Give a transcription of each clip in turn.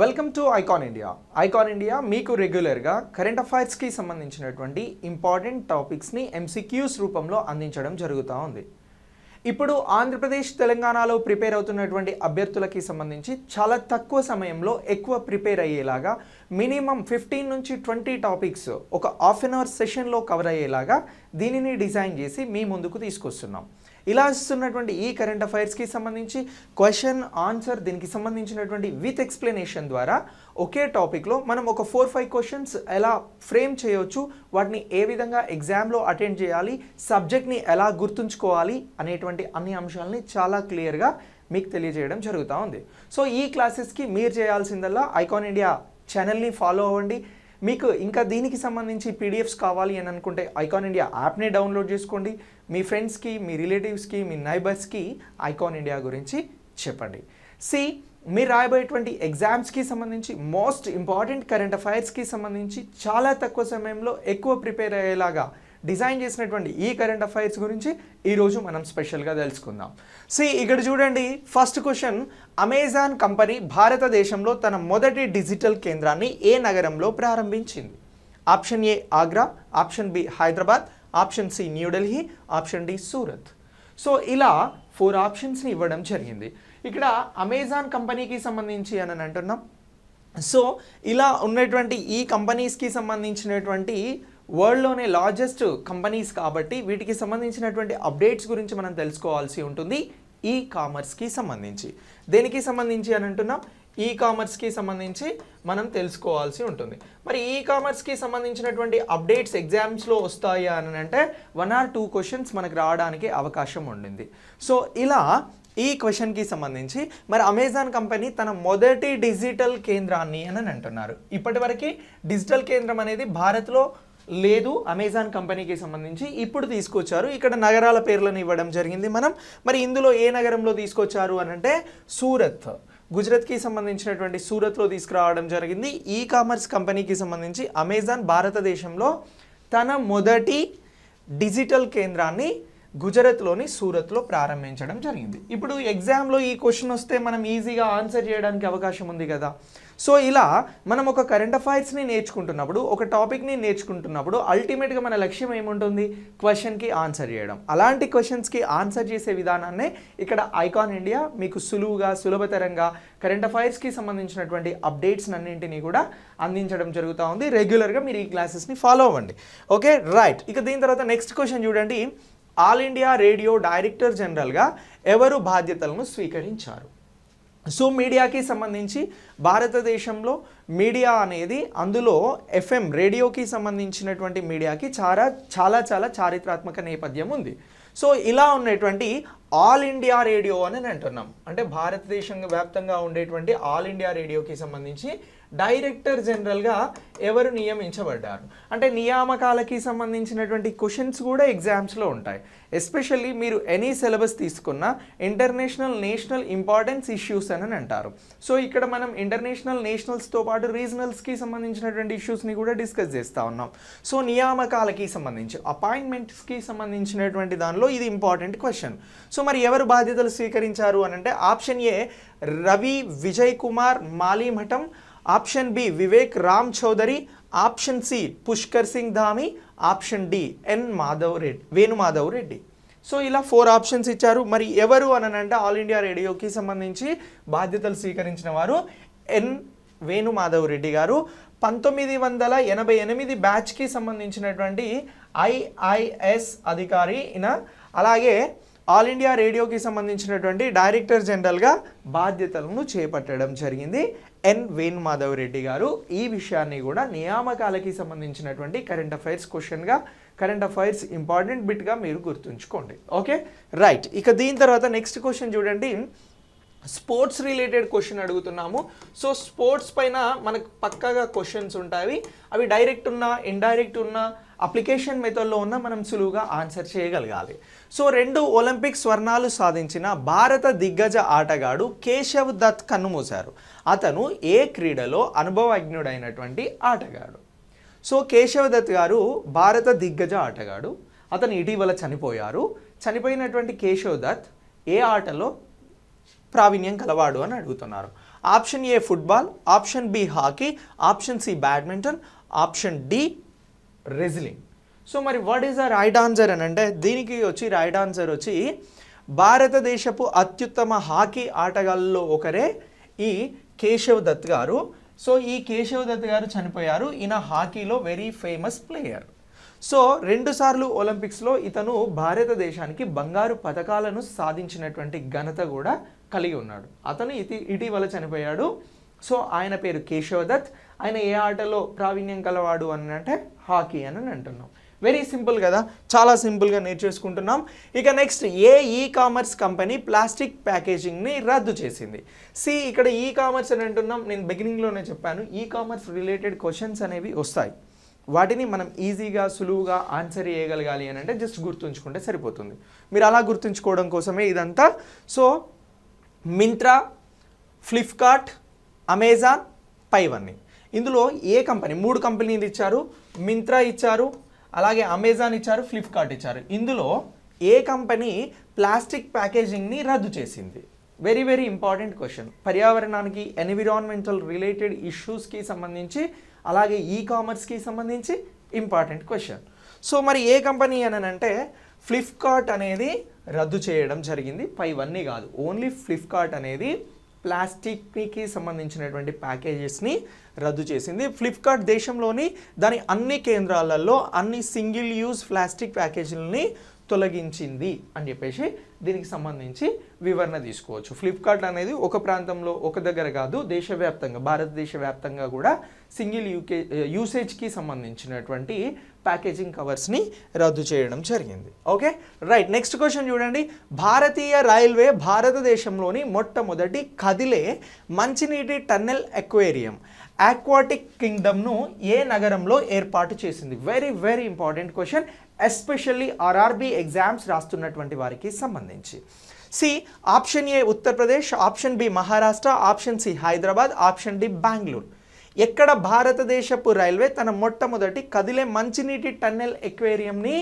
welcome to icon India icon India మీకు రెగ్యులర్గా current అఫైర్స్కి సంబంధించినటువంటి ఇంపార్టెంట్ టాపిక్స్ని ఎంసీక్యూస్ రూపంలో అందించడం జరుగుతూ ఉంది ఇప్పుడు ఆంధ్రప్రదేశ్ తెలంగాణలో ప్రిపేర్ అవుతున్నటువంటి అభ్యర్థులకి సంబంధించి చాలా తక్కువ సమయంలో ఎక్కువ ప్రిపేర్ అయ్యేలాగా మినిమం ఫిఫ్టీన్ నుంచి ట్వంటీ టాపిక్స్ ఒక హాఫ్ అన్ అవర్ సెషన్లో కవర్ అయ్యేలాగా దీనిని డిజైన్ చేసి మీ ముందుకు తీసుకొస్తున్నాం ఇలా వస్తున్నటువంటి ఈ కరెంట్ అఫైర్స్కి సంబంధించి క్వశ్చన్ ఆన్సర్ దీనికి సంబంధించినటువంటి విత్ ఎక్స్ప్లెనేషన్ ద్వారా ఒకే టాపిక్లో మనం ఒక ఫోర్ ఫైవ్ క్వశ్చన్స్ ఎలా ఫ్రేమ్ చేయవచ్చు వాటిని ఏ విధంగా ఎగ్జామ్లో అటెండ్ చేయాలి సబ్జెక్ట్ని ఎలా గుర్తుంచుకోవాలి అనేటువంటి అన్ని అంశాలని చాలా క్లియర్గా మీకు తెలియజేయడం జరుగుతూ ఉంది సో ఈ క్లాసెస్కి మీరు చేయాల్సిందల్లా ఐకాన్ ఇండియా ఛానల్ని ఫాలో అవ్వండి మీకు ఇంకా దీనికి సంబంధించి పీడిఎఫ్స్ కావాలి అని అనుకుంటే ఐకాన్ ఇండియా యాప్ని డౌన్లోడ్ చేసుకోండి మీ ఫ్రెండ్స్కి మీ రిలేటివ్స్కి మీ నైబర్స్కి ఐకాన్ ఇండియా గురించి చెప్పండి సి మీరు రాయబోయేటువంటి ఎగ్జామ్స్కి సంబంధించి మోస్ట్ ఇంపార్టెంట్ కరెంట్ అఫైర్స్కి సంబంధించి చాలా తక్కువ సమయంలో ఎక్కువ ప్రిపేర్ అయ్యేలాగా డిజైన్ చేసినటువంటి ఈ కరెంట్ అఫైర్స్ గురించి ఈరోజు మనం స్పెషల్గా తెలుసుకుందాం సి ఇక్కడ చూడండి ఫస్ట్ క్వశ్చన్ అమెజాన్ కంపెనీ భారతదేశంలో తన మొదటి డిజిటల్ కేంద్రాన్ని ఏ నగరంలో ప్రారంభించింది option A Agra option B Hyderabad option C New Delhi option D Surat so ఇలా ఫోర్ ఆప్షన్స్ని ఇవ్వడం జరిగింది ఇక్కడ అమెజాన్ కంపెనీకి సంబంధించి అని అంటున్నాం సో ఇలా ఉన్నటువంటి ఈ కంపెనీస్కి సంబంధించినటువంటి వరల్డ్లోనే లార్జెస్ట్ కంపెనీస్ కాబట్టి వీటికి సంబంధించినటువంటి అప్డేట్స్ గురించి మనం తెలుసుకోవాల్సి ఉంటుంది ఈ కామర్స్కి సంబంధించి దేనికి సంబంధించి అని అంటున్నాం ఈ కామర్స్కి సంబంధించి మనం తెలుసుకోవాల్సి ఉంటుంది మరి ఈ కామర్స్కి సంబంధించినటువంటి అప్డేట్స్ ఎగ్జామ్స్లో వస్తాయా అని అంటే వన్ ఆర్ టూ క్వశ్చన్స్ మనకు రావడానికి అవకాశం ఉండింది సో ఇలా ఈ క్వశ్చన్కి సంబంధించి మరి అమెజాన్ కంపెనీ తన మొదటి డిజిటల్ కేంద్రాన్ని అని అంటున్నారు ఇప్పటివరకు డిజిటల్ కేంద్రం అనేది భారత్లో లేదు అమెజాన్ కంపెనీకి సంబంధించి ఇప్పుడు తీసుకొచ్చారు ఇక్కడ నగరాల పేర్లను ఇవ్వడం జరిగింది మనం మరి ఇందులో ఏ నగరంలో తీసుకొచ్చారు అని అంటే సూరత్ గుజరాత్కి సంబంధించినటువంటి సూరత్లో తీసుకురావడం జరిగింది ఈ కామర్స్ కంపెనీకి సంబంధించి అమెజాన్ భారతదేశంలో తన మొదటి డిజిటల్ కేంద్రాన్ని గుజరాత్లోని సూరత్లో ప్రారంభించడం జరిగింది ఇప్పుడు ఎగ్జామ్లో ఈ క్వశ్చన్ వస్తే మనం ఈజీగా ఆన్సర్ చేయడానికి అవకాశం ఉంది కదా సో ఇలా మనం ఒక కరెంట్ అఫైర్స్ని నేర్చుకుంటున్నప్పుడు ఒక టాపిక్ని నేర్చుకుంటున్నప్పుడు అల్టిమేట్గా మన లక్ష్యం ఏముంటుంది క్వశ్చన్కి ఆన్సర్ చేయడం అలాంటి క్వశ్చన్స్కి ఆన్సర్ చేసే విధానాన్నే ఇక్కడ ఐకాన్ ఇండియా మీకు సులువుగా సులభతరంగా కరెంట్ అఫైర్స్కి సంబంధించినటువంటి అప్డేట్స్ అన్నింటినీ కూడా అందించడం జరుగుతూ ఉంది రెగ్యులర్గా మీరు ఈ క్లాసెస్ని ఫాలో అవ్వండి ఓకే రైట్ ఇక దీని తర్వాత నెక్స్ట్ క్వశ్చన్ చూడండి ఆల్ ఇండియా రేడియో డైరెక్టర్ జనరల్గా ఎవరు బాధ్యతలను స్వీకరించారు సో మీడియాకి సంబంధించి భారతదేశంలో మీడియా అనేది అందులో ఎఫ్ఎం రేడియోకి సంబంధించినటువంటి మీడియాకి చాలా చాలా చాలా చారిత్రాత్మక నేపథ్యం ఉంది సో ఇలా ఉన్నటువంటి ఆల్ ఇండియా రేడియో అని అంటున్నాం అంటే భారతదేశం వ్యాప్తంగా ఉండేటువంటి ఆల్ ఇండియా రేడియోకి సంబంధించి డైరెక్టర్ జనరల్గా ఎవరు నియమించబడ్డారు అంటే నియామకాలకి సంబంధించినటువంటి క్వశ్చన్స్ కూడా ఎగ్జామ్స్లో ఉంటాయి ఎస్పెషల్లీ మీరు ఎనీ సిలబస్ తీసుకున్న ఇంటర్నేషనల్ నేషనల్ ఇంపార్టెన్స్ ఇష్యూస్ అని అంటారు సో ఇక్కడ మనం ఇంటర్నేషనల్ నేషనల్స్తో పాటు రీజనల్స్కి సంబంధించినటువంటి ఇష్యూస్ని కూడా డిస్కస్ చేస్తూ ఉన్నాం సో నియామకాలకి సంబంధించి అపాయింట్మెంట్స్కి సంబంధించినటువంటి దానిలో ఇది ఇంపార్టెంట్ క్వశ్చన్ సో మరి ఎవరు బాధ్యతలు స్వీకరించారు అని అంటే option A Ravi Vijay Kumar Malimath option B Vivek Ram Chaudhary option C Pushkar Singh Dhami option D N Madhav Reddy Venumadhav Reddy so ఇలా ఫోర్ ఆప్షన్స్ ఇచ్చారు మరి ఎవరు అని అంటే ఆల్ ఇండియా రేడియోకి సంబంధించి బాధ్యతలు స్వీకరించిన వారు ఎన్ వేణుమాధవ్ రెడ్డి గారు పంతొమ్మిది వందల ఎనభై ఎనిమిది బ్యాచ్కి సంబంధించినటువంటి ఐఐఎస్ అధికారి ఈయన అలాగే ఆల్ ఇండియా రేడియోకి సంబంధించినటువంటి డైరెక్టర్ జనరల్గా బాధ్యతలను చేపట్టడం జరిగింది ఎన్ వేణుమాధవ్ రెడ్డి గారు ఈ విషయాన్ని కూడా నియామకాలకి సంబంధించినటువంటి కరెంట్ అఫైర్స్ క్వశ్చన్గా కరెంట్ అఫైర్స్ ఇంపార్టెంట్ బిట్గా మీరు గుర్తుంచుకోండి ఓకే రైట్ ఇక దీని తర్వాత నెక్స్ట్ క్వశ్చన్ చూడండి స్పోర్ట్స్ రిలేటెడ్ క్వశ్చన్ అడుగుతున్నాము సో స్పోర్ట్స్ పైన మనకు పక్కగా క్వశ్చన్స్ ఉంటాయి అవి డైరెక్ట్ ఉన్నా ఇండైరెక్ట్ ఉన్నా అప్లికేషన్ మెథడ్లో ఉన్న మనం సులువుగా ఆన్సర్ చేయగలగాలి సో రెండు ఒలింపిక్ స్వర్ణాలు సాధించిన భారత దిగ్గజ ఆటగాడు కేశవ్ దత్ కన్నుమూశారు అతను ఏ క్రీడలో అనుభవజ్ఞుడైనటువంటి ఆటగాడు సో కేశవ్ దత్ గారు భారత దిగ్గజ ఆటగాడు అతను ఇటీవల చనిపోయారు చనిపోయినటువంటి కేశవ్ దత్ ఏ ఆటలో ప్రావీణ్యం కలవాడు అని అడుగుతున్నారు option A football option B hockey option C badminton option D wrestling so మరి what is the right answer అని అంటే దీనికి వచ్చి రైట్ ఆన్సర్ వచ్చి భారతదేశపు అత్యుత్తమ హాకీ ఆటగాళ్ళలో ఒకరే ఈ కేశవ్ దత్ గారు సో ఈ కేశవ్ దత్ గారు చనిపోయారు ఈయన హాకీలో వెరీ ఫేమస్ ప్లేయర్ సో రెండుసార్లు ఒలింపిక్స్లో ఇతను భారతదేశానికి బంగారు పథకాలను సాధించినటువంటి ఘనత కూడా కలిగి ఉన్నాడు అతను ఇతి ఇటీవల చనిపోయాడు సో ఆయన పేరు కేశవదత్ ఆయన ఏ ఆటలో ప్రావీణ్యం కలవాడు అని అంటే హాకీ అని అంటున్నాం వెరీ సింపుల్ కదా చాలా సింపుల్గా నేర్చేసుకుంటున్నాం ఇక నెక్స్ట్ ఏ ఈ కామర్స్ కంపెనీ ప్లాస్టిక్ ప్యాకేజింగ్ని రద్దు చేసింది సి ఇక్కడ ఈ కామర్స్ అని అంటున్నాం నేను బిగినింగ్లోనే చెప్పాను ఈ కామర్స్ రిలేటెడ్ క్వశ్చన్స్ అనేవి వస్తాయి వాటిని మనం ఈజీగా సులువుగా ఆన్సర్ చేయగలగాలి అని అంటే జస్ట్ గుర్తుంచుకుంటే సరిపోతుంది మీరు అలా గుర్తుంచుకోవడం కోసమే ఇదంతా సో మింత్రా ఫ్లిప్కార్ట్ అమెజాన్ పైవన్నీ ఇందులో ఏ కంపెనీ మూడు కంపెనీలు ఇచ్చారు మింత్రా ఇచ్చారు అలాగే అమెజాన్ ఇచ్చారు ఫ్లిప్కార్ట్ ఇచ్చారు ఇందులో ఏ కంపెనీ ప్లాస్టిక్ ప్యాకేజింగ్ని రద్దు చేసింది వెరీ వెరీ ఇంపార్టెంట్ క్వశ్చన్ పర్యావరణానికి ఎన్విరాన్మెంటల్ రిలేటెడ్ ఇష్యూస్కి సంబంధించి అలాగే ఈ కామర్స్కి సంబంధించి ఇంపార్టెంట్ క్వశ్చన్ సో మరి ఏ కంపెనీ అని అంటే ఫ్లిప్కార్ట్ అనేది రద్దు చేయడం జరిగింది పైవన్నీ కాదు ఓన్లీ ఫ్లిప్కార్ట్ అనేది ప్లాస్టిక్కి సంబంధించినటువంటి ప్యాకేజెస్ని రద్దు చేసింది ఫ్లిప్కార్ట్ దేశంలోని దాని అన్ని కేంద్రాలలో అన్ని సింగిల్ యూజ్ ప్లాస్టిక్ ప్యాకేజీలని తొలగించింది అని చెప్పేసి దీనికి సంబంధించి వివరణ తీసుకోవచ్చు ఫ్లిప్కార్ట్ అనేది ఒక ప్రాంతంలో ఒక దగ్గర కాదు దేశవ్యాప్తంగా భారతదేశ వ్యాప్తంగా కూడా సింగిల్ యూకే యూసేజ్కి సంబంధించినటువంటి ప్యాకేజింగ్ కవర్స్ని రద్దు చేయడం జరిగింది ఓకే రైట్ నెక్స్ట్ క్వశ్చన్ చూడండి భారతీయ రైల్వే భారతదేశంలోని మొట్టమొదటి కదిలే మంచినీటి టన్నెల్ ఎక్వేరియం ఆక్వాటిక్ కింగ్డమ్ను ఏ నగరంలో ఏర్పాటు చేసింది very very important question especially RRB exams రాస్తున్నటువంటి వారికి సంబంధించి C option A Uttar Pradesh option B Maharashtra option C Hyderabad option D Bengaluru ఎక్కడ భారతదేశపు రైల్వే తన మొట్టమొదటి కదిలే మంచినీటి టన్నెల్ ఎక్వేరియంని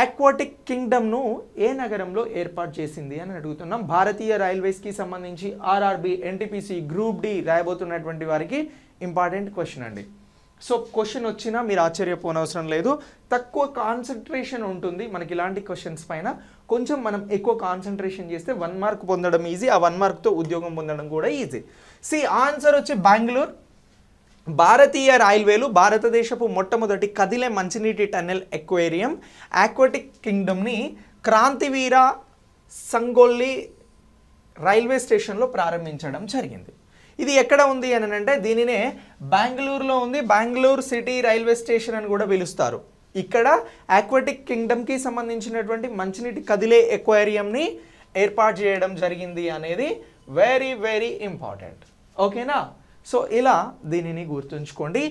ఆక్వాటిక్ కింగ్డమ్ను ఏ నగరంలో ఏర్పాటు చేసింది అని అడుగుతున్నాం భారతీయ రైల్వేస్కి సంబంధించి ఆర్ఆర్బి ఎన్టీపీసీ గ్రూప్ డి రాయబోతున్నటువంటి వారికి ఇంపార్టెంట్ క్వశ్చన్ అండి సో క్వశ్చన్ వచ్చినా మీరు ఆశ్చర్యపోనవసరం లేదు తక్కువ కాన్సన్ట్రేషన్ ఉంటుంది మనకి ఇలాంటి క్వశ్చన్స్ పైన కొంచెం మనం ఎక్కువ కాన్సన్ట్రేషన్ చేస్తే వన్ మార్క్ పొందడం ఈజీ ఆ వన్ మార్క్తో ఉద్యోగం పొందడం కూడా ఈజీ సి ఆన్సర్ వచ్చి బెంగళూరు భారతీయ రైల్వేలు భారతదేశపు మొట్టమొదటి కదిలే మంచినీటి టన్నెల్ ఎక్వేరియం ఆక్వాటిక్ కింగ్డమ్ని క్రాంతివీర సంగోల్లి రైల్వే స్టేషన్లో ప్రారంభించడం జరిగింది ఇది ఎక్కడ ఉంది అని అంటే దీనినే బెంగళూరులో ఉంది బెంగళూరు సిటీ రైల్వే స్టేషన్ అని కూడా పిలుస్తారు ఇక్కడ ఆక్వాటిక్ కింగ్డమ్కి సంబంధించినటువంటి మంచినీటి కదిలే ఎక్వేరియంని ఏర్పాటు చేయడం జరిగింది అనేది వెరీ వెరీ ఇంపార్టెంట్ ఓకేనా సో ఇలా దీనిని గుర్తుంచుకోండి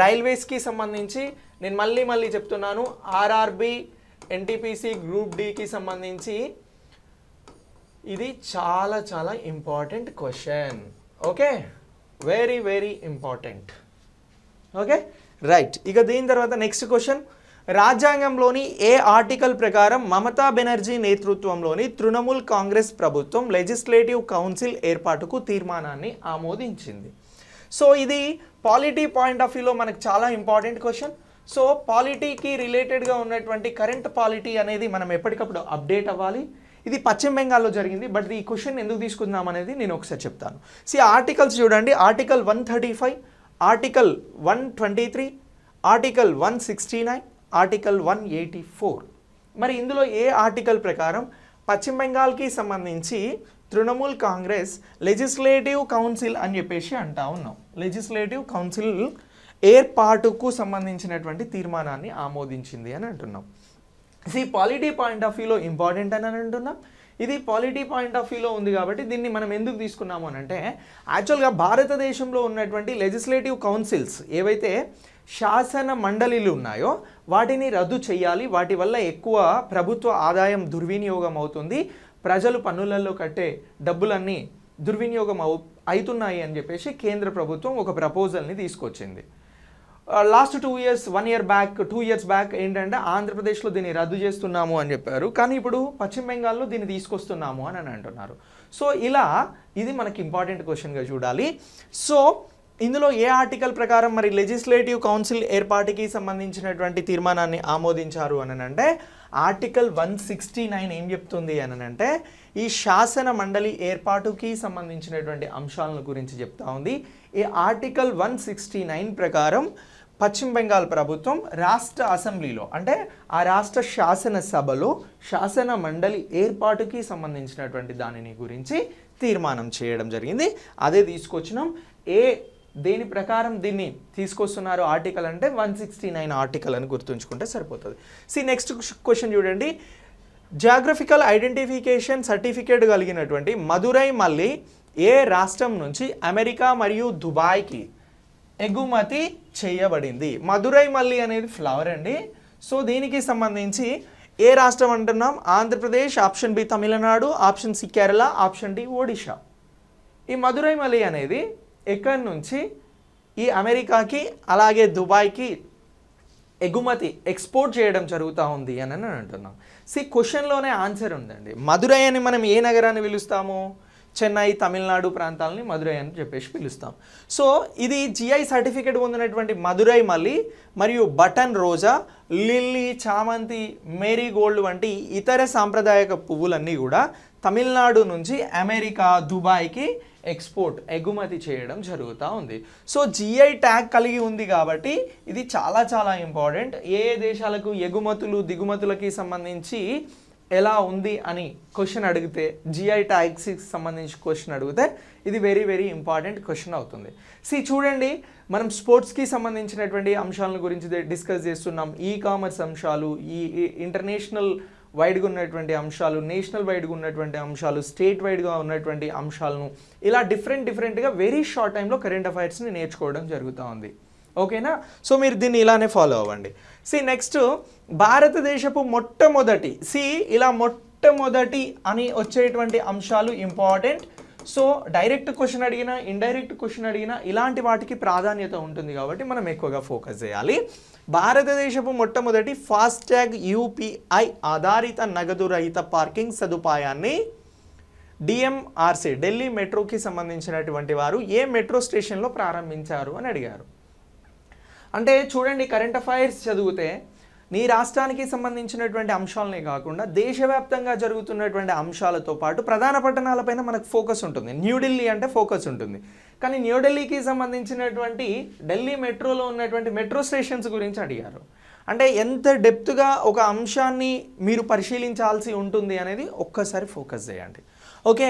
రైల్వేస్కి సంబంధించి నేను మళ్ళీ మళ్ళీ చెప్తున్నాను ఆర్ఆర్బి ఎన్టీపీసీ గ్రూప్ డికి సంబంధించి ఇది చాలా చాలా important question okay very very important okay right ఇక దీని తర్వాత నెక్స్ట్ క్వశ్చన్ రాజ్యాంగంలోని ఏ ఆర్టికల్ ప్రకారం మమతా బెనర్జీ నేతృత్వంలోని తృణమూల్ కాంగ్రెస్ ప్రభుత్వం లెజిస్లేటివ్ కౌన్సిల్ ఏర్పాటుకు తీర్మానాన్ని ఆమోదించింది సో ఇది పాలిటీ పాయింట్ ఆఫ్ వ్యూలో మనకు చాలా ఇంపార్టెంట్ క్వశ్చన్ సో పాలిటీకి రిలేటెడ్గా ఉన్నటువంటి కరెంట్ పాలిటీ అనేది మనం ఎప్పటికప్పుడు అప్డేట్ అవ్వాలి ఇది పశ్చిమ బెంగాల్లో జరిగింది బట్ ఈ క్వశ్చన్ ఎందుకు తీసుకుందాం అనేది నేను ఒకసారి చెప్తాను సి ఆర్టికల్స్ చూడండి article one thirty five article one twenty three article one sixty nine article one eighty four మరి ఇందులో ఏ ఆర్టికల్ ప్రకారం పశ్చిమ బెంగాల్కి సంబంధించి తృణమూల్ కాంగ్రెస్ లెజిస్లేటివ్ కౌన్సిల్ అని చెప్పేసి అంటా ఉన్నాం లెజిస్లేటివ్ కౌన్సిల్ ఏర్పాటుకు సంబంధించినటువంటి తీర్మానాన్ని ఆమోదించింది అని అంటున్నాం సి పాలిటీ పాయింట్ ఆఫ్ వ్యూలో ఇంపార్టెంట్ అని అంటున్నాం ఇది పాలిటీ పాయింట్ ఆఫ్ వ్యూలో ఉంది కాబట్టి దీన్ని మనం ఎందుకు తీసుకున్నాము అని అంటే యాక్చువల్గా భారతదేశంలో ఉన్నటువంటి లెజిస్లేటివ్ కౌన్సిల్స్ ఏవైతే శాసన మండలిలు ఉన్నాయో వాటిని రద్దు చేయాలి వాటి వల్ల ఎక్కువ ప్రభుత్వ ఆదాయం దుర్వినియోగం అవుతుంది ప్రజలు పన్నులలో కట్టే డబ్బులన్నీ దుర్వినియోగం అవు అవుతున్నాయి అని చెప్పేసి కేంద్ర ప్రభుత్వం ఒక ప్రపోజల్ని తీసుకొచ్చింది last two years one year back two years back ఏంటంటే ఆంధ్రప్రదేశ్లో దీన్ని రద్దు చేస్తున్నాము అని చెప్పారు కానీ ఇప్పుడు పశ్చిమ బెంగాల్లో దీన్ని తీసుకొస్తున్నాము అని అని అంటున్నారు సో ఇలా ఇది మనకి ఇంపార్టెంట్ క్వశ్చన్గా చూడాలి సో ఇందులో ఏ ఆర్టికల్ ప్రకారం మరి లెజిస్లేటివ్ కౌన్సిల్ ఏర్పాటుకి సంబంధించినటువంటి తీర్మానాన్ని ఆమోదించారు అని అంటే ఆర్టికల్ వన్ సిక్స్టీ నైన్ ఏం చెప్తుంది అని అంటే ఈ శాసన మండలి ఏర్పాటుకి సంబంధించినటువంటి అంశాలను గురించి చెప్తా ఉంది ఈ ఆర్టికల్ వన్ సిక్స్టీ నైన్ ప్రకారం పశ్చిమ బెంగాల్ ప్రభుత్వం రాష్ట్ర అసెంబ్లీలో అంటే ఆ రాష్ట్ర శాసనసభలో శాసన మండలి ఏర్పాటుకి సంబంధించినటువంటి దానిని గురించి తీర్మానం చేయడం జరిగింది అదే తీసుకొచ్చినాం ఏ దేని ప్రకారం దీన్ని తీసుకొస్తున్నారు ఆర్టికల్ అంటే వన్ సిక్స్టీ నైన్ ఆర్టికల్ అని గుర్తుంచుకుంటే సరిపోతుంది సి నెక్స్ట్ క్వశ్చన్ చూడండి జాగ్రఫికల్ ఐడెంటిఫికేషన్ సర్టిఫికేట్ కలిగినటువంటి మధురై మల్లి ఏ రాష్ట్రం నుంచి అమెరికా మరియు దుబాయ్కి ఎగుమతి చేయబడింది మధురై మల్లి అనేది ఫ్లవర్ అండి సో దీనికి సంబంధించి ఏ రాష్ట్రం అంటున్నాం Andhra Pradesh option B Tamil Nadu option C Kerala option D Odisha ఈ మధురై మల్లి అనేది ఎక్కడి నుంచి ఈ అమెరికాకి అలాగే దుబాయ్కి ఎగుమతి ఎక్స్పోర్ట్ చేయడం జరుగుతూ ఉంది అని నేను అంటున్నాం సి క్వశ్చన్లోనే ఆన్సర్ ఉందండి మధురై అని మనం ఏ నగరాన్ని పిలుస్తాము చెన్నై తమిళనాడు ప్రాంతాలని మధురై అని చెప్పేసి పిలుస్తాం సో ఇది జిఐ సర్టిఫికేట్ పొందినటువంటి మధురై మళ్ళీ మరియు బటన్ రోజా లిల్లీ చామంతి మేరీ గోల్డ్ వంటి ఇతర సాంప్రదాయక పువ్వులన్నీ కూడా తమిళనాడు నుంచి అమెరికా దుబాయ్కి ఎక్స్పోర్ట్ ఎగుమతి చేయడం జరుగుతూ ఉంది సో జిఐ ట్యాగ్ కలిగి ఉంది కాబట్టి ఇది చాలా చాలా ఇంపార్టెంట్ ఏ దేశాలకు ఎగుమతులు దిగుమతులకి సంబంధించి ఎలా ఉంది అని క్వశ్చన్ అడిగితే జిఐ ట్యాగ్స్కి సంబంధించి క్వశ్చన్ అడిగితే ఇది వెరీ వెరీ ఇంపార్టెంట్ క్వశ్చన్ అవుతుంది సి చూడండి మనం స్పోర్ట్స్కి సంబంధించినటువంటి అంశాలను గురించి డిస్కస్ చేస్తున్నాం ఈ కామర్స్ అంశాలు ఈ ఇంటర్నేషనల్ వైడ్గా ఉన్నటువంటి అంశాలు నేషనల్ వైడ్గా ఉన్నటువంటి అంశాలు స్టేట్ వైడ్గా ఉన్నటువంటి అంశాలను ఇలా డిఫరెంట్ డిఫరెంట్గా వెరీ షార్ట్ టైంలో కరెంట్ అఫైర్స్ని నేర్చుకోవడం జరుగుతూ ఉంది ఓకేనా సో మీరు దీన్ని ఇలానే ఫాలో అవ్వండి సి నెక్స్ట్ భారతదేశపు మొట్టమొదటి సి ఇలా మొట్టమొదటి అని వచ్చేటువంటి అంశాలు ఇంపార్టెంట్ సో డైరెక్ట్ క్వశ్చన్ అడిగినా ఇండైరెక్ట్ క్వశ్చన్ అడిగినా ఇలాంటి వాటికి ప్రాధాన్యత ఉంటుంది కాబట్టి మనం ఎక్కువగా ఫోకస్ చేయాలి భారతదేశపు మొట్టమొదటి ఫాస్టాగ్ యూపీఐ ఆధారిత నగదు రహిత పార్కింగ్ సదుపాయాన్ని డిఎంఆర్సీ ఢిల్లీ మెట్రోకి సంబంధించినటువంటి వారు ఏ మెట్రో స్టేషన్లో ప్రారంభించారు అని అడిగారు అంటే చూడండి కరెంట్ అఫైర్స్ చదివితే నీ రాష్ట్రానికి సంబంధించినటువంటి అంశాలనే కాకుండా దేశవ్యాప్తంగా జరుగుతున్నటువంటి అంశాలతో పాటు ప్రధాన పట్టణాలపైన మనకు ఫోకస్ ఉంటుంది న్యూఢిల్లీ అంటే ఫోకస్ ఉంటుంది కానీ న్యూఢిల్లీకి సంబంధించినటువంటి ఢిల్లీ మెట్రోలో ఉన్నటువంటి మెట్రో స్టేషన్స్ గురించి అడిగారు అంటే ఎంత డెప్త్గా ఒక అంశాన్ని మీరు పరిశీలించాల్సి ఉంటుంది అనేది ఒక్కసారి ఫోకస్ చేయండి ఓకే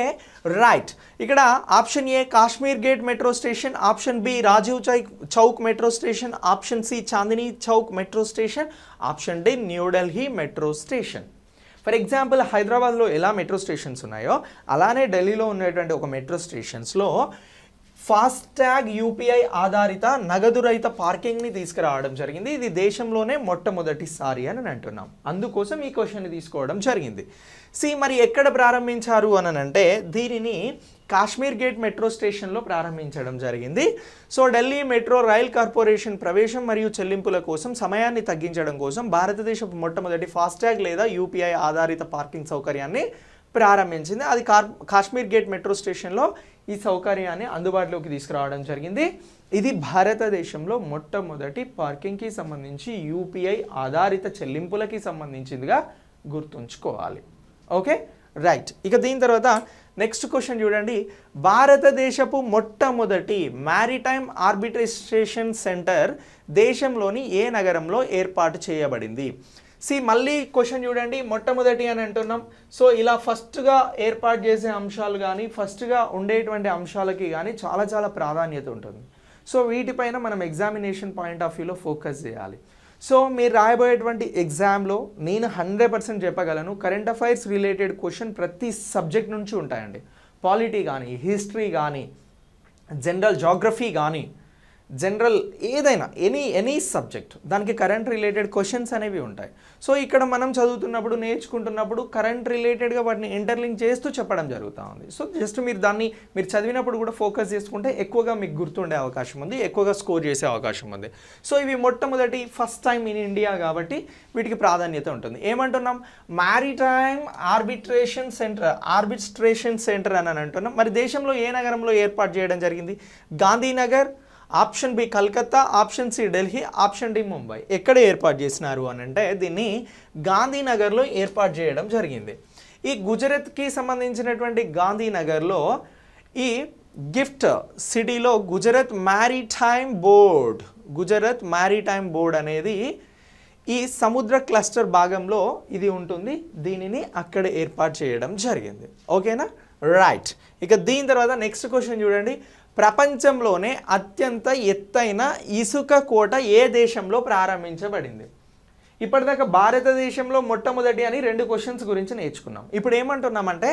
రైట్ ఇక్కడ option A Kashmere gate metro station option B Rajiv Chowk Chowk metro station option C Chandni Chowk metro station option D New Delhi metro station for example హైదరాబాద్లో ఎలా మెట్రో స్టేషన్స్ ఉన్నాయో అలానే ఢిల్లీలో ఉన్నటువంటి ఒక మెట్రో స్టేషన్స్లో ఫాస్టాగ్ యూపీఐ ఆధారిత నగదు రహిత పార్కింగ్ని తీసుకురావడం జరిగింది ఇది దేశంలోనే మొట్టమొదటిసారి అని అంటున్నాం అందుకోసం ఈ క్వశ్చన్ తీసుకోవడం జరిగింది సి మరి ఎక్కడ ప్రారంభించారు అని అంటే దీనిని కాశ్మీర్ గేట్ మెట్రో స్టేషన్లో ప్రారంభించడం జరిగింది so Delhi metro rail corporation ప్రవేశం మరియు చెల్లింపుల కోసం సమయాన్ని తగ్గించడం కోసం భారతదేశపు మొట్టమొదటి ఫాస్టాగ్ లేదా యూపీఐ ఆధారిత పార్కింగ్ సౌకర్యాన్ని ప్రారంభించింది అది కాశ్మీర్ గేట్ మెట్రో స్టేషన్లో ఈ సౌకర్యాన్ని అందుబాటులోకి తీసుకురావడం జరిగింది ఇది భారతదేశంలో మొట్టమొదటి పార్కింగ్కి సంబంధించి యూపీఐ ఆధారిత చెల్లింపులకి సంబంధించిందిగా గుర్తుంచుకోవాలి ఓకే రైట్ ఇక దీని తర్వాత నెక్స్ట్ క్వశ్చన్ చూడండి భారతదేశపు మొట్టమొదటి మ్యారిటైమ్ ఆర్బిట్రేషన్ సెంటర్ దేశంలోని ఏ నగరంలో ఏర్పాటు చేయబడింది సి మళ్ళీ క్వశ్చన్ చూడండి మొట్టమొదటి అని అంటున్నాం సో ఇలా ఫస్ట్గా ఏర్పాటు చేసే అంశాలు కానీ ఫస్ట్గా ఉండేటువంటి అంశాలకి కానీ చాలా చాలా ప్రాధాన్యత ఉంటుంది సో వీటిపైన మనం ఎగ్జామినేషన్ పాయింట్ ఆఫ్ వ్యూలో ఫోకస్ చేయాలి సో మీరు రాయబోయేటువంటి ఎగ్జామ్లో నేను హండ్రెడ్ పర్సెంట్ చెప్పగలను కరెంట్ అఫైర్స్ రిలేటెడ్ క్వశ్చన్ ప్రతి సబ్జెక్ట్ నుంచి ఉంటాయండి పాలిటీ కానీ హిస్టరీ కానీ జనరల్ జాగ్రఫీ కానీ జనరల్ ఏదైనా ఎనీ ఎనీ సబ్జెక్ట్ దానికి కరెంట్ రిలేటెడ్ క్వశ్చన్స్ అనేవి ఉంటాయి సో ఇక్కడ మనం చదువుతున్నప్పుడు నేర్చుకుంటున్నప్పుడు కరెంట్ రిలేటెడ్గా వాటిని ఇంటర్లింక్ చేస్తూ చెప్పడం జరుగుతూ ఉంది సో జస్ట్ మీరు దాన్ని మీరు చదివినప్పుడు కూడా ఫోకస్ చేసుకుంటే ఎక్కువగా మీకు గుర్తుండే అవకాశం ఉంది ఎక్కువగా స్కోర్ చేసే అవకాశం ఉంది సో ఇవి మొట్టమొదటి ఫస్ట్ టైం ఇన్ ఇండియా కాబట్టి వీటికి ప్రాధాన్యత ఉంటుంది ఏమంటున్నాం maritime arbitration centre arbitration centre అని అంటున్నాం మరి దేశంలో ఏ నగరంలో ఏర్పాటు చేయడం జరిగింది Gandhinagar option B Calcutta option C Delhi option D Mumbai ఎక్కడ ఏర్పాటు చేసినారు అని అంటే దీన్ని గాంధీనగర్లో ఏర్పాటు చేయడం జరిగింది ఈ గుజరాత్కి సంబంధించినటువంటి గాంధీనగర్లో ఈ గిఫ్ట్ సిటీలో Gujarat maritime board Gujarat maritime board అనేది ఈ సముద్ర క్లస్టర్ భాగంలో ఇది ఉంటుంది దీనిని అక్కడ ఏర్పాటు చేయడం జరిగింది ఓకేనా రైట్ ఇక దీని తర్వాత నెక్స్ట్ క్వశ్చన్ చూడండి ప్రపంచంలోనే అత్యంత ఎత్తైన ఇసుక కోట ఏ దేశంలో ప్రారంభించబడింది ఇప్పటిదాకా భారతదేశంలో మొట్టమొదటి అని రెండు క్వశ్చన్స్ గురించి నేర్చుకున్నాం ఇప్పుడు ఏమంటున్నామంటే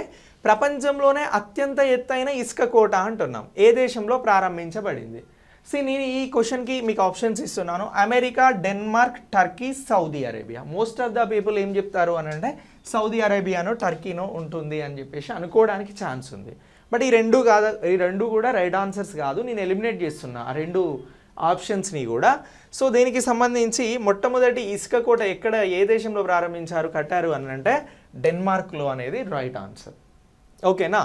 ప్రపంచంలోనే అత్యంత ఎత్తైన ఇసుక కోట అంటున్నాం ఏ దేశంలో ప్రారంభించబడింది సి నేను ఈ క్వశ్చన్కి మీకు ఆప్షన్స్ ఇస్తున్నాను America Denmark Turkey Saudi Arabia most of the people ఏం చెప్తారు అని అంటే సౌదీ అరేబియానో టర్కీనో ఉంటుంది అని చెప్పేసి అనుకోవడానికి ఛాన్స్ ఉంది బట్ ఈ రెండు కాదు ఈ రెండు కూడా రైట్ ఆన్సర్స్ కాదు నేను ఎలిమినేట్ చేస్తున్నా ఆ రెండు ఆప్షన్స్ని కూడా సో దీనికి సంబంధించి మొట్టమొదటి ఇసుక కోట ఎక్కడ ఏ దేశంలో ప్రారంభించారు కట్టారు అని అంటే డెన్మార్క్లో అనేది రైట్ ఆన్సర్ ఓకేనా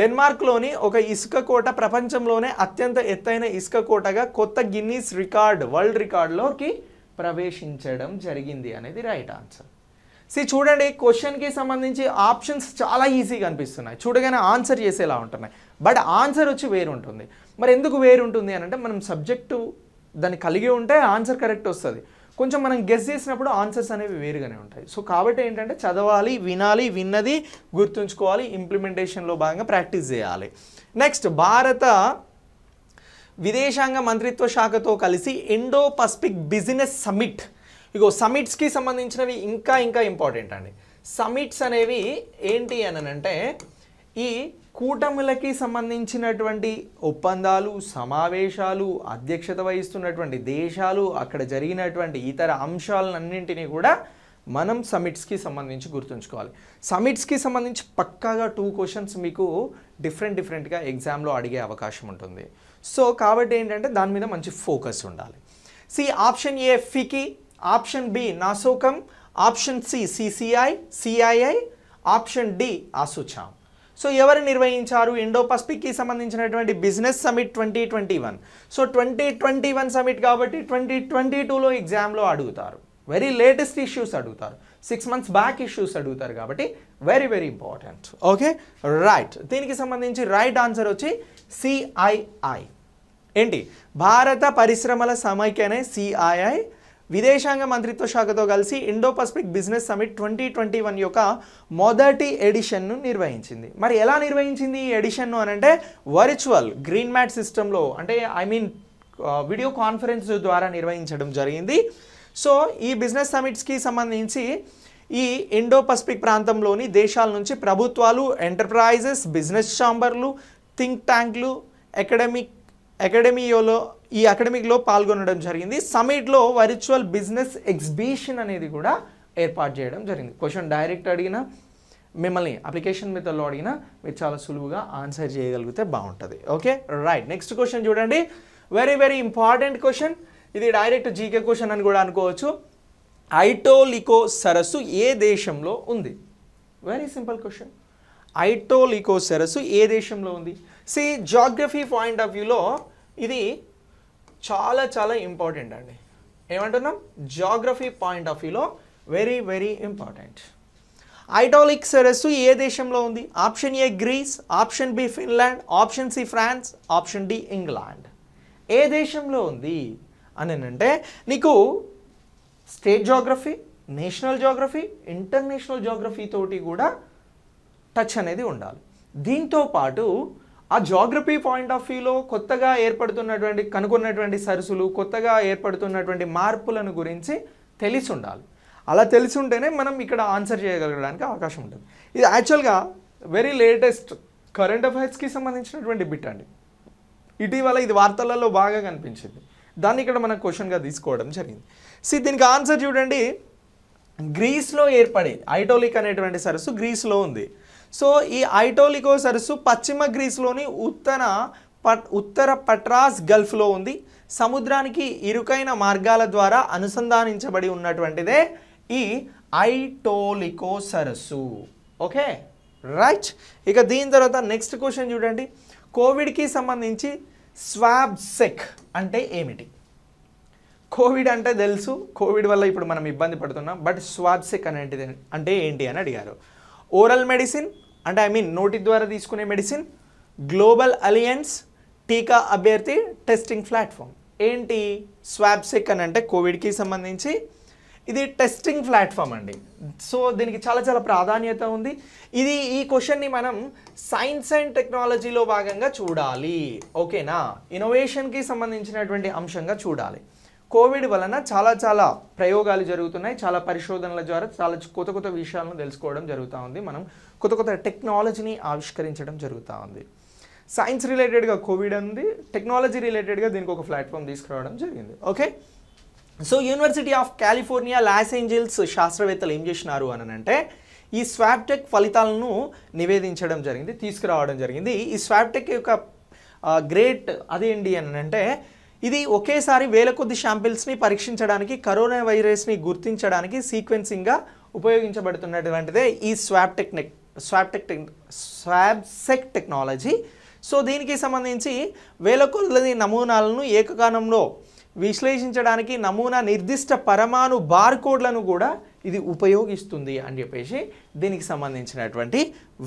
డెన్మార్క్లోని ఒక ఇసుక కోట ప్రపంచంలోనే అత్యంత ఎత్తైన ఇసుక కోటగా కొత్త గిన్నీస్ రికార్డ్ వరల్డ్ రికార్డ్లోకి ప్రవేశించడం జరిగింది అనేది రైట్ ఆన్సర్ సి చూడండి క్వశ్చన్కి సంబంధించి ఆప్షన్స్ చాలా ఈజీగా అనిపిస్తున్నాయి చూడగానే ఆన్సర్ చేసేలా ఉంటున్నాయి బట్ ఆన్సర్ వచ్చి వేరుంటుంది మరి ఎందుకు వేరుంటుంది అని అంటే మనం సబ్జెక్టు దాన్ని కలిగి ఉంటే ఆన్సర్ కరెక్ట్ వస్తుంది కొంచెం మనం గెస్ చేసినప్పుడు ఆన్సర్స్ అనేవి వేరుగానే ఉంటాయి సో కాబట్టి ఏంటంటే చదవాలి వినాలి విన్నది గుర్తుంచుకోవాలి ఇంప్లిమెంటేషన్లో భాగంగా ప్రాక్టీస్ చేయాలి నెక్స్ట్ భారత విదేశాంగ మంత్రిత్వ శాఖతో కలిసి ఇండో పసిఫిక్ బిజినెస్ సమిట్ ఇగో సమిట్స్కి సంబంధించినవి ఇంకా ఇంకా ఇంపార్టెంట్ అండి సమిట్స్ అనేవి ఏంటి అని అంటే ఈ కూటములకి సంబంధించినటువంటి ఒప్పందాలు సమావేశాలు అధ్యక్షత వహిస్తున్నటువంటి దేశాలు అక్కడ జరిగినటువంటి ఇతర అంశాలన్నింటినీ కూడా మనం సమిట్స్కి సంబంధించి గుర్తుంచుకోవాలి సమిట్స్కి సంబంధించి పక్కాగా టూ క్వశ్చన్స్ మీకు డిఫరెంట్ డిఫరెంట్గా ఎగ్జామ్లో అడిగే అవకాశం ఉంటుంది సో కాబట్టి ఏంటంటే దాని మీద మంచి ఫోకస్ ఉండాలి C option A FICCI option B NASSCOM option C CCI CII option D ASSOCHAM so ఎవరు నిర్వహించారు ఇండో పసిఫిక్కి సంబంధించినటువంటి business summit twenty twenty one so twenty twenty one summit కాబట్టి ట్వంటీ ట్వంటీ టూలో ఎగ్జామ్లో అడుగుతారు వెరీ లేటెస్ట్ ఇష్యూస్ అడుగుతారు సిక్స్ మంత్స్ బ్యాక్ ఇష్యూస్ అడుగుతారు కాబట్టి very very important okay right దీనికి సంబంధించి రైట్ ఆన్సర్ వచ్చి సిఐఐ ఏంటి భారత పరిశ్రమల సమైక్యనే సిఐఐ విదేశాంగ మంత్రిత్వ శాఖతో కలిసి Indo Pacific business summit twenty twenty one యొక్క మొదటి ఎడిషన్ను నిర్వహించింది మరి ఎలా నిర్వహించింది ఈ ఎడిషన్ను అని అంటే వర్చువల్ గ్రీన్ మ్యాట్ సిస్టంలో అంటే ఐ మీన్ వీడియో కాన్ఫరెన్స్ ద్వారా నిర్వహించడం జరిగింది సో ఈ బిజినెస్ సమిట్స్కి సంబంధించి ఈ ఇండో పసిఫిక్ ప్రాంతంలోని దేశాల నుంచి ప్రభుత్వాలు ఎంటర్ప్రైజెస్ బిజినెస్ ఛాంబర్లు థింక్ ట్యాంక్లు అకాడమిక్ అకాడమీలో ఈ అకాడమిక్లో పాల్గొనడం జరిగింది సమిట్లో వర్చువల్ బిజినెస్ ఎగ్జిబిషన్ అనేది కూడా ఏర్పాటు చేయడం జరిగింది క్వశ్చన్ డైరెక్ట్ అడిగిన మిమ్మల్ని అప్లికేషన్ మెథడ్లో అడిగినా మీరు చాలా సులువుగా ఆన్సర్ చేయగలిగితే బాగుంటుంది ఓకే రైట్ నెక్స్ట్ క్వశ్చన్ చూడండి వెరీ వెరీ ఇంపార్టెంట్ క్వశ్చన్ ఇది డైరెక్ట్ జీకే క్వశ్చన్ అని కూడా అనుకోవచ్చు ఐటోలికో సరస్సు ఏ దేశంలో ఉంది వెరీ సింపుల్ క్వశ్చన్ ఐటోలికో సరస్సు ఏ దేశంలో ఉంది సి జాగ్రఫీ పాయింట్ ఆఫ్ వ్యూలో ఇది చాలా చాలా ఇంపార్టెంట్ అండి ఏమంటున్నాం జాగ్రఫీ పాయింట్ ఆఫ్ వ్యూలో వెరీ వెరీ ఇంపార్టెంట్ ఐటాలిక్ సెరస్ ఏ దేశంలో ఉంది option A Greece option B Finland option C France option D England ఏ దేశంలో ఉంది అని అంటే నీకు state geography national geography international geography తోటి కూడా టచ్ అనేది ఉండాలి దీంతో పాటు ఆ జాగ్రఫీ పాయింట్ ఆఫ్ వ్యూలో కొత్తగా ఏర్పడుతున్నటువంటి కనుగొన్నటువంటి సరస్సులు కొత్తగా ఏర్పడుతున్నటువంటి మార్పులను గురించి తెలిసి ఉండాలి అలా తెలిసి ఉంటేనే మనం ఇక్కడ ఆన్సర్ చేయగలగడానికి అవకాశం ఉంటుంది ఇది యాక్చువల్గా వెరీ లేటెస్ట్ కరెంట్ అఫైర్స్కి సంబంధించినటువంటి బిట్ అండి ఇటీవల ఇది వార్తలలో బాగా కనిపించింది దాన్ని ఇక్కడ మనం క్వశ్చన్గా తీసుకోవడం జరిగింది సి దీనికి ఆన్సర్ చూడండి గ్రీస్లో ఏర్పడే ఐటోలిక్ అనేటువంటి సరస్సు గ్రీస్లో ఉంది సో ఈ ఐటోలికో సరస్సు పశ్చిమ గ్రీస్లోని ఉత్తర పట్ ఉత్తర పట్రాస్ గల్ఫ్లో ఉంది సముద్రానికి ఇరుకైన మార్గాల ద్వారా అనుసంధానించబడి ఉన్నటువంటిదే ఈ ఐటోలికో సరస్సు ఓకే రైట్ ఇక దీని తర్వాత నెక్స్ట్ క్వశ్చన్ చూడండి కోవిడ్కి సంబంధించి స్వాబ్ సెక్ అంటే ఏమిటి కోవిడ్ అంటే తెలుసు కోవిడ్ వల్ల ఇప్పుడు మనం ఇబ్బంది పడుతున్నాం బట్ స్వాబ్ సెక్ అనేది అంటే ఏంటి అని అడిగారు ఓరల్ మెడిసిన్ అంటే ఐ మీన్ నోటి ద్వారా తీసుకునే మెడిసిన్ గ్లోబల్ అలియన్స్ టీకా అభ్యర్థి టెస్టింగ్ ప్లాట్ఫామ్ ఏంటి స్వాబ్సెక్ అని అంటే కోవిడ్కి సంబంధించి ఇది టెస్టింగ్ ప్లాట్ఫామ్ అండి సో దీనికి చాలా చాలా ప్రాధాన్యత ఉంది ఇది ఈ క్వశ్చన్ని మనం సైన్స్ అండ్ టెక్నాలజీలో భాగంగా చూడాలి ఓకేనా ఇన్నోవేషన్కి సంబంధించినటువంటి అంశంగా చూడాలి కోవిడ్ వలన చాలా చాలా ప్రయోగాలు జరుగుతున్నాయి చాలా పరిశోధనల ద్వారా చాలా కొత్త కొత్త విషయాలను తెలుసుకోవడం జరుగుతూ ఉంది మనం కొత్త కొత్త టెక్నాలజీని ఆవిష్కరించడం జరుగుతూ ఉంది సైన్స్ రిలేటెడ్గా కోవిడ్ ఉంది టెక్నాలజీ రిలేటెడ్గా దీనికి ఒక ప్లాట్ఫామ్ తీసుకురావడం జరిగింది okay so university of California Los Angeles శాస్త్రవేత్తలు ఏం చేసినారు అని అంటే ఈ స్వాబ్టెక్ ఫలితాలను నివేదించడం జరిగింది తీసుకురావడం జరిగింది ఈ స్వాబ్టెక్ యొక్క గ్రేట్ అదేంటి అని అంటే ఇది ఒకేసారి వేల కొద్ది శాంపిల్స్ని పరీక్షించడానికి కరోనా వైరస్ని గుర్తించడానికి సీక్వెన్సింగ్గా ఉపయోగించబడుతున్నటువంటిదే ఈ swab technique swab technique SwabSeq technology so దీనికి సంబంధించి వేల కొద్ది నమూనాలను ఏకకాలంలో విశ్లేషించడానికి నమూనా నిర్దిష్ట పరమాణు బార్కోడ్లను కూడా ఇది ఉపయోగిస్తుంది అని చెప్పేసి దీనికి సంబంధించినటువంటి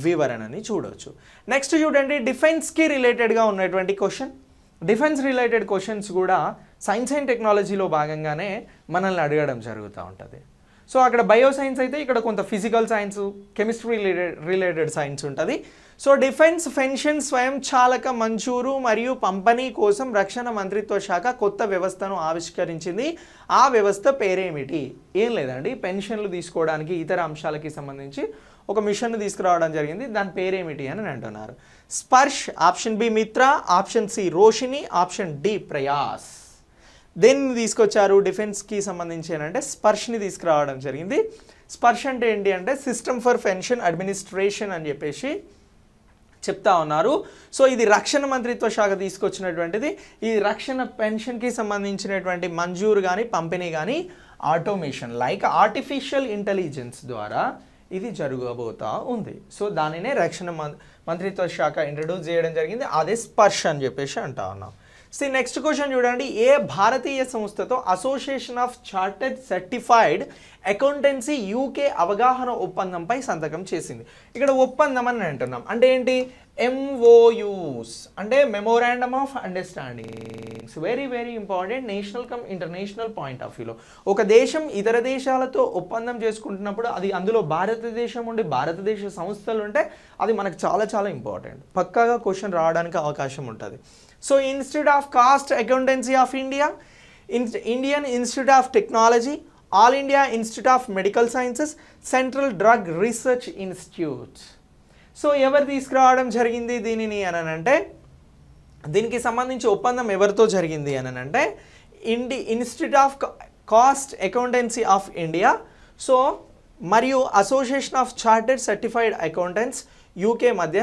వివరణని చూడవచ్చు నెక్స్ట్ చూడండి డిఫెన్స్కి రిలేటెడ్గా ఉన్నటువంటి క్వశ్చన్ డిఫెన్స్ రిలేటెడ్ క్వశ్చన్స్ కూడా సైన్స్ అండ్ టెక్నాలజీలో భాగంగానే మనల్ని అడగడం జరుగుతూ ఉంటుంది సో అక్కడ బయో సైన్స్ అయితే ఇక్కడ కొంత physical science chemistry related related science ఉంటుంది సో డిఫెన్స్ పెన్షన్ స్వయం చాలక మరియు పంపిణీ కోసం రక్షణ మంత్రిత్వ శాఖ కొత్త వ్యవస్థను ఆవిష్కరించింది ఆ వ్యవస్థ పేరేమిటి ఏం లేదండి పెన్షన్లు తీసుకోవడానికి ఇతర అంశాలకి సంబంధించి ఒక మిషన్ను తీసుకురావడం జరిగింది దాని పేరేమిటి అని అంటున్నారు Sparsh option B Mitra option C Roshini option D Prayas దేన్ని తీసుకొచ్చారు డిఫెన్స్కి సంబంధించి ఏంటంటే స్పర్శ్ని తీసుకురావడం జరిగింది స్పర్శ్ అంటే ఏంటి అంటే సిస్టమ్ ఫర్ పెన్షన్ అడ్మినిస్ట్రేషన్ అని చెప్పేసి చెప్తా ఉన్నారు సో ఇది రక్షణ మంత్రిత్వ శాఖ తీసుకొచ్చినటువంటిది ఈ రక్షణ పెన్షన్కి సంబంధించినటువంటి మంజూరు కానీ పంపిణీ కానీ ఆటోమేషన్ లైక్ ఆర్టిఫిషియల్ ఇంటెలిజెన్స్ ద్వారా ఇది జరగబోతా ఉంది సో దానినే రక్షణ మంత్రిత్వ శాఖ ఇంట్రడ్యూస్ చేయడం జరిగింది అదే స్పర్శ అని చెప్పేసి అంటా ఉన్నాం సో నెక్స్ట్ క్వశ్చన్ చూడండి ఏ భారతీయ సంస్థతో association of chartered certified accountancy UK అవగాహన ఒప్పందంపై సంతకం చేసింది ఇక్కడ ఒప్పందం అని అంటున్నాం అంటే ఏంటి ఎంఓయూస్ అంటే memorandum of understandings very very important national cum international point of వ్యూలో ఒక దేశం ఇతర దేశాలతో ఒప్పందం చేసుకుంటున్నప్పుడు అది అందులో భారతదేశం ఉండి భారతదేశ సంస్థలు ఉంటే అది మనకు చాలా చాలా ఇంపార్టెంట్ పక్కాగా క్వశ్చన్ రావడానికి అవకాశం ఉంటుంది so institute of cost accountancy of India Indian institute of technology all India institute of medical sciences central drug research institutes so ఎవరు తీసుకురావడం జరిగింది దీనిని అనంటే దీనికి సంబంధించి ఒప్పందం ఎవరితో జరిగింది అనంటే ఇండి institute of cost accountancy of India so మరియు association of chartered certified accountants UK మధ్య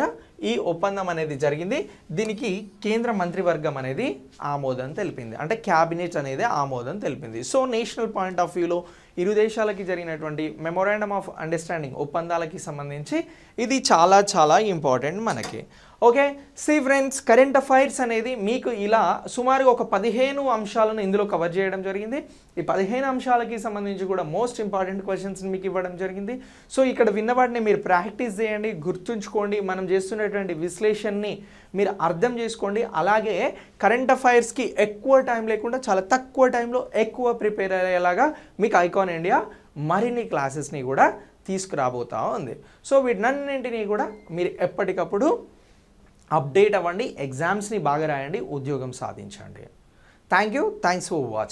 ఈ ఒప్పందం అనేది జరిగింది దీనికి కేంద్ర మంత్రివర్గం అనేది ఆమోదం తెలిపింది అంటే క్యాబినెట్ అనేది ఆమోదం తెలిపింది సో నేషనల్ పాయింట్ ఆఫ్ వ్యూలో ఇరు దేశాలకి జరిగినటువంటి మెమోరాండమ్ ఆఫ్ అండర్స్టాండింగ్ ఒప్పందాలకి సంబంధించి ఇది చాలా చాలా ఇంపార్టెంట్ మనకి okay see friends current affairs అనేది మీకు ఇలా సుమారుగా ఒక పదిహేను అంశాలను ఇందులో కవర్ చేయడం జరిగింది ఈ పదిహేను అంశాలకి సంబంధించి కూడా మోస్ట్ ఇంపార్టెంట్ క్వశ్చన్స్ మీకు ఇవ్వడం జరిగింది సో ఇక్కడ విన్న వాటిని మీరు ప్రాక్టీస్ చేయండి గుర్తుంచుకోండి మనం చేస్తున్నటువంటి విశ్లేషణని మీరు అర్థం చేసుకోండి అలాగే కరెంట్ అఫైర్స్కి ఎక్కువ టైం లేకుండా చాలా తక్కువ టైంలో ఎక్కువ ప్రిపేర్ అయ్యేలాగా మీకు ఐకాన్ ఇండియా మరిన్ని క్లాసెస్ని కూడా తీసుకురాబోతా ఉంది సో వీటన్నింటినీ కూడా మీరు ఎప్పటికప్పుడు అప్డేట్ అవ్వండి ఎగ్జామ్స్ని బాగా రాయండి ఉద్యోగం సాధించండి thank you thanks for watching